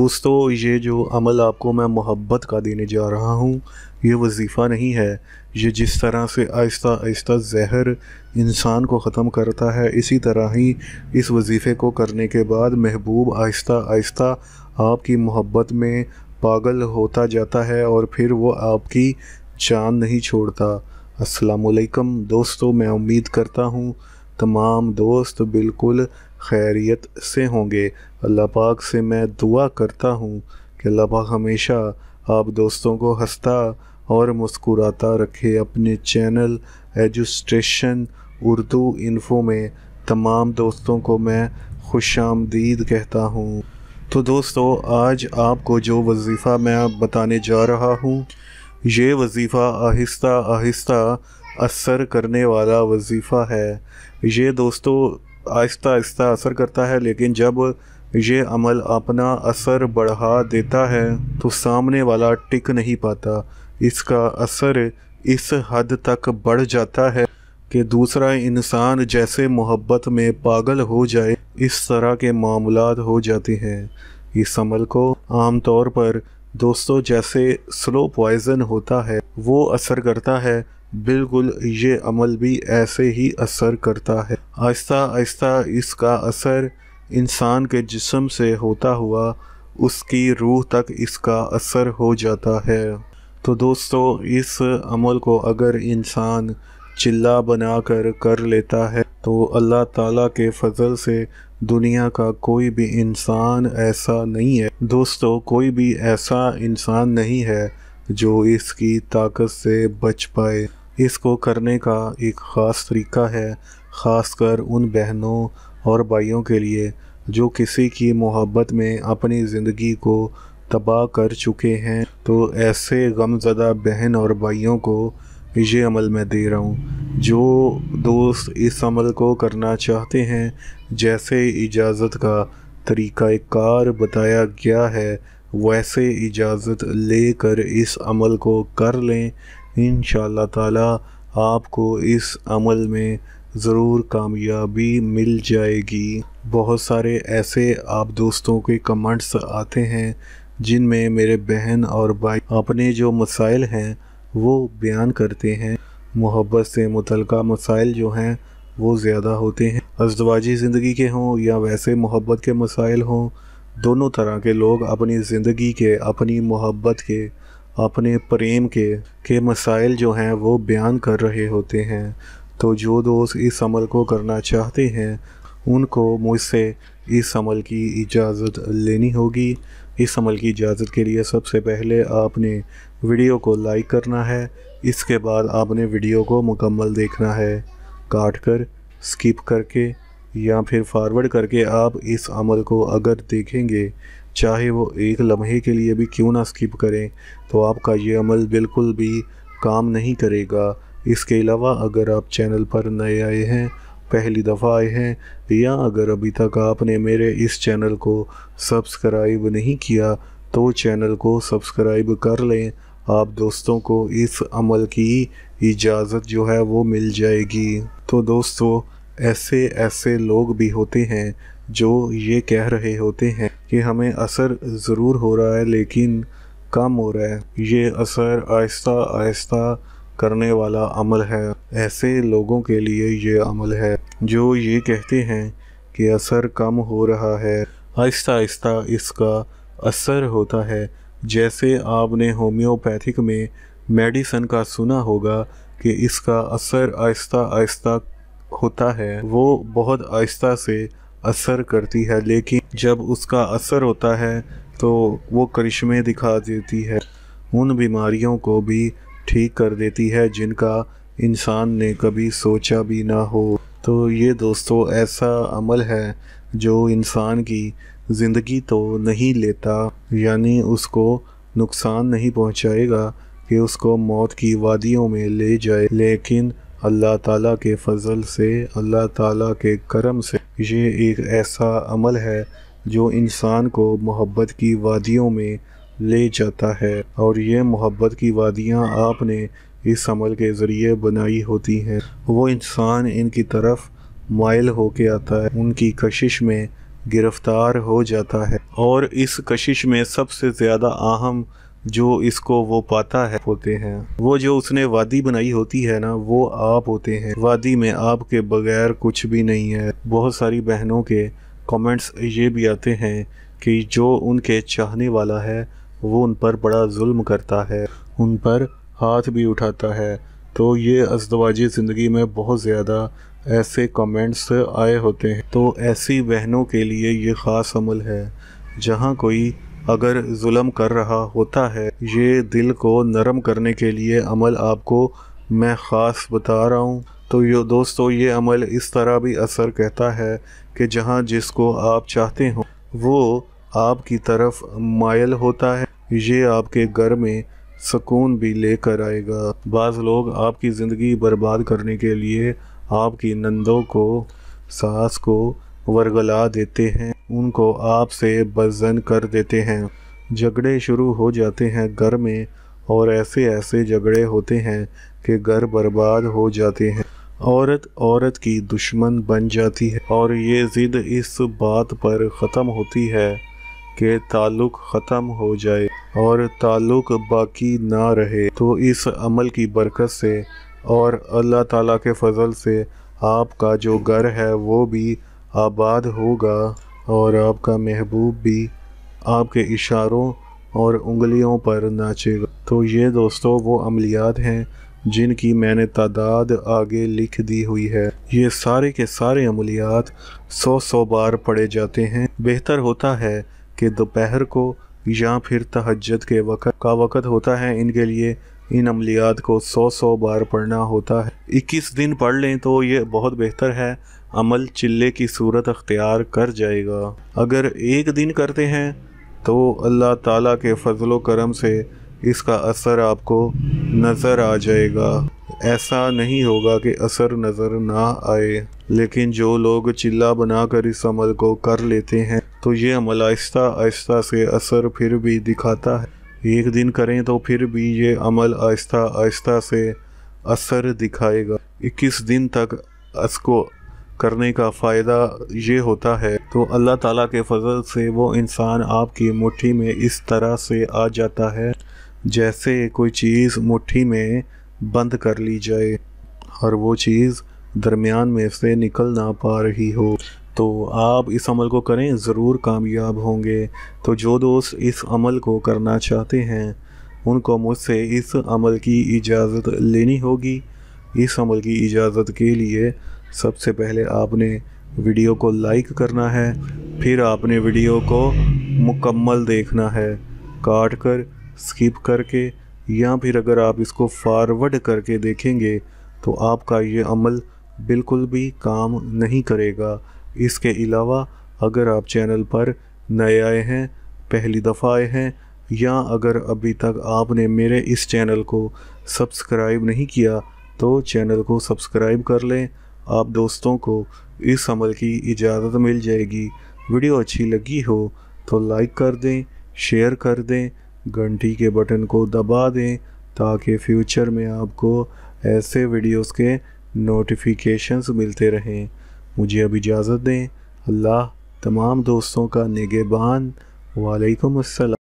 दोस्तों ये जो अमल आपको मैं मोहब्बत का देने जा रहा हूँ ये वजीफ़ा नहीं है ये जिस तरह से आहिस्ता आहिस्ता जहर इंसान को ख़त्म करता है इसी तरह ही इस वजीफ़े को करने के बाद महबूब आहिस्ता आहिस्ता आपकी मोहब्बत में पागल होता जाता है और फिर वो आपकी जान नहीं छोड़ता असलकम दोस्तों मैं उम्मीद करता हूँ तमाम दोस्त बिल्कुल खैरियत से होंगे अल्लाह पाक से मैं दुआ करता हूँ कि अल्लाह पाक हमेशा आप दोस्तों को हंसता और मुस्कुराता रखे अपने चैनल एजुस्टेशन उर्दू इन्फो में तमाम दोस्तों को मैं खुश आमदीद कहता हूँ तो दोस्तों आज आपको जो वजीफ़ा मैं बताने जा रहा हूँ ये वजीफ़ा आहिस्ता आहिस्ता असर करने वाला वजीफ़ा है ये दोस्तों आहिस्ता आहिस्ता असर करता है लेकिन जब ये अमल अपना असर बढ़ा देता है तो सामने वाला टिक नहीं पाता इसका असर इस हद तक बढ़ जाता है कि दूसरा इंसान जैसे मोहब्बत में पागल हो जाए इस तरह के मामला हो जाते हैं इस अमल को आमतौर पर दोस्तों जैसे स्लो पॉइजन होता है वो असर करता है बिल्कुल ये अमल भी ऐसे ही असर करता है आहिस्ता आहिस्ता इसका असर इंसान के जिसम से होता हुआ उसकी रूह तक इसका असर हो जाता है तो दोस्तों इस अमल को अगर इंसान चिल्ला बना कर कर लेता है तो अल्लाह ताला के फजल से दुनिया का कोई भी इंसान ऐसा नहीं है दोस्तों कोई भी ऐसा इंसान नहीं है जो इसकी ताकत से बच पाए इसको करने का एक ख़ास तरीका है ख़ासकर उन बहनों और भाइयों के लिए जो किसी की मोहब्बत में अपनी ज़िंदगी को तबाह कर चुके हैं तो ऐसे गमज़दा बहन और भाइयों को ये अमल में दे रहा हूँ जो दोस्त इस अमल को करना चाहते हैं जैसे इजाज़त का कार बताया गया है वैसे इजाज़त लेकर इस अमल को कर लें इन तला आपको इस अमल में ज़रूर कामयाबी मिल जाएगी बहुत सारे ऐसे आप दोस्तों के कमेंट्स आते हैं जिनमें मेरे बहन और भाई अपने जो मसाइल हैं वो बयान करते हैं मोहब्बत से मुतलका मसाइल जो हैं वो ज़्यादा होते हैं अजवाजी ज़िंदगी के हों या वैसे मोहब्बत के मसाइल हों दोनों तरह के लोग अपनी ज़िंदगी के अपनी मोहब्बत के अपने प्रेम के के मसाइल जो हैं वो बयान कर रहे होते हैं तो जो दोस्त इस अमल को करना चाहते हैं उनको मुझसे इस अमल की इजाज़त लेनी होगी इस अमल की इजाज़त के लिए सबसे पहले आपने वीडियो को लाइक करना है इसके बाद आपने वीडियो को मुकम्मल देखना है काट कर स्किप करके या फिर फॉरवर्ड करके आप इस अमल को अगर देखेंगे चाहे वो एक लम्हे के लिए भी क्यों ना स्किप करें तो आपका ये अमल बिल्कुल भी काम नहीं करेगा इसके अलावा अगर आप चैनल पर नए आए हैं पहली दफ़ा आए हैं या अगर अभी तक आपने मेरे इस चैनल को सब्सक्राइब नहीं किया तो चैनल को सब्सक्राइब कर लें आप दोस्तों को इस अमल की इजाज़त जो है वो मिल जाएगी तो दोस्तों ऐसे ऐसे लोग भी होते हैं जो ये कह रहे होते हैं कि हमें असर ज़रूर हो रहा है लेकिन कम हो रहा है ये असर आहिस्ता आहिस्ता करने वाला अमल है ऐसे लोगों के लिए ये अमल है जो ये कहते हैं कि असर कम हो रहा है आहिस्ता आहिस्ता इसका असर होता है जैसे आपने होम्योपैथिक में मेडिसन का सुना होगा कि इसका असर आहिस्ता आहिस्ता होता है वो बहुत आहिस्ता से असर करती है लेकिन जब उसका असर होता है तो वो करिश्मे दिखा देती है उन बीमारियों को भी ठीक कर देती है जिनका इंसान ने कभी सोचा भी ना हो तो ये दोस्तों ऐसा अमल है जो इंसान की ज़िंदगी तो नहीं लेता यानी उसको नुकसान नहीं पहुंचाएगा कि उसको मौत की वादियों में ले जाए लेकिन अल्लाह ताला के फ़ज़ल से अल्लाह ताला के करम से ये एक ऐसा अमल है जो इंसान को मोहब्बत की वादियों में ले जाता है और ये मोहब्बत की वादियाँ आपने इस अमल के ज़रिए बनाई होती हैं वो इंसान इनकी तरफ मायल हो के आता है उनकी कशिश में गिरफ़्तार हो जाता है और इस कशिश में सबसे ज़्यादा अहम जो इसको वो पाता है होते हैं वो जो उसने वादी बनाई होती है ना वो आप होते हैं वादी में आपके बगैर कुछ भी नहीं है बहुत सारी बहनों के कमेंट्स ये भी आते हैं कि जो उनके चाहने वाला है वो उन पर बड़ा जुल्म करता है उन पर हाथ भी उठाता है तो ये अजवाजी ज़िंदगी में बहुत ज़्यादा ऐसे कमेंट्स आए होते हैं तो ऐसी बहनों के लिए ये ख़ास अमल है जहाँ कोई अगर जुल्म कर रहा होता है ये दिल को नरम करने के लिए अमल आपको मैं ख़ास बता रहा हूँ तो यो दोस्तों ये अमल इस तरह भी असर कहता है कि जहाँ जिसको आप चाहते हो वो आपकी तरफ मायल होता है ये आपके घर में सुकून भी लेकर आएगा बाज़ लोग आपकी ज़िंदगी बर्बाद करने के लिए आपकी नंदों को सास को वर्गला देते हैं उनको आप से बजन कर देते हैं झगड़े शुरू हो जाते हैं घर में और ऐसे ऐसे झगड़े होते हैं कि घर बर्बाद हो जाते हैं औरत औरत की दुश्मन बन जाती है और ये ज़िद इस बात पर ख़त्म होती है कि ताल्लुक़ ख़त्म हो जाए और ताल्लुक़ बाकी ना रहे तो इस अमल की बरकत से और अल्लाह ताला के फजल से आपका जो घर है वो भी आबाद होगा और आपका महबूब भी आपके इशारों और उंगलियों पर नाचेगा तो ये दोस्तों वो अमलियात हैं जिनकी मैंने तादाद आगे लिख दी हुई है ये सारे के सारे अमलियात सौ सौ बार पढ़े जाते हैं बेहतर होता है कि दोपहर को या फिर तहजद के वक़्त का वक़्त होता है इनके लिए इन अमलियात को सौ सौ बार पढ़ना होता है इक्कीस दिन पढ़ लें तो ये बहुत बेहतर है अमल चिल्ले की सूरत अख्तियार कर जाएगा अगर एक दिन करते हैं तो अल्लाह ताला के फजलो करम से इसका असर आपको नज़र आ जाएगा ऐसा नहीं होगा कि असर नज़र ना आए लेकिन जो लोग चिल्ला बना कर इस अमल को कर लेते हैं तो ये अमल आहिस्ता आहिस्ता से असर फिर भी दिखाता है एक दिन करें तो फिर भी ये अमल आहिस्ता आहिस्ता से असर दिखाएगा 21 दिन तक इसको करने का फ़ायदा ये होता है तो अल्लाह ताला के फजल से वो इंसान आपकी मुट्ठी में इस तरह से आ जाता है जैसे कोई चीज़ मुट्ठी में बंद कर ली जाए और वो चीज़ दरमियान में से निकल ना पा रही हो तो आप इस अमल को करें ज़रूर कामयाब होंगे तो जो दोस्त इस अमल को करना चाहते हैं उनको मुझसे इस अमल की इजाज़त लेनी होगी इस अमल की इजाज़त के लिए सबसे पहले आपने वीडियो को लाइक करना है फिर आपने वीडियो को मुकम्मल देखना है काट कर स्किप करके या फिर अगर आप इसको फारवर्ड करके देखेंगे तो आपका ये अमल बिल्कुल भी काम नहीं करेगा इसके अलावा अगर आप चैनल पर नए आए हैं पहली दफ़ा आए हैं या अगर अभी तक आपने मेरे इस चैनल को सब्सक्राइब नहीं किया तो चैनल को सब्सक्राइब कर लें आप दोस्तों को इस अमल की इजाज़त मिल जाएगी वीडियो अच्छी लगी हो तो लाइक कर दें शेयर कर दें घंटी के बटन को दबा दें ताकि फ्यूचर में आपको ऐसे वीडियोस के नोटिफिकेशंस मिलते रहें मुझे अब इजाज़त दें अल्लाह तमाम दोस्तों का निगेबान वालेकुम अस्सलाम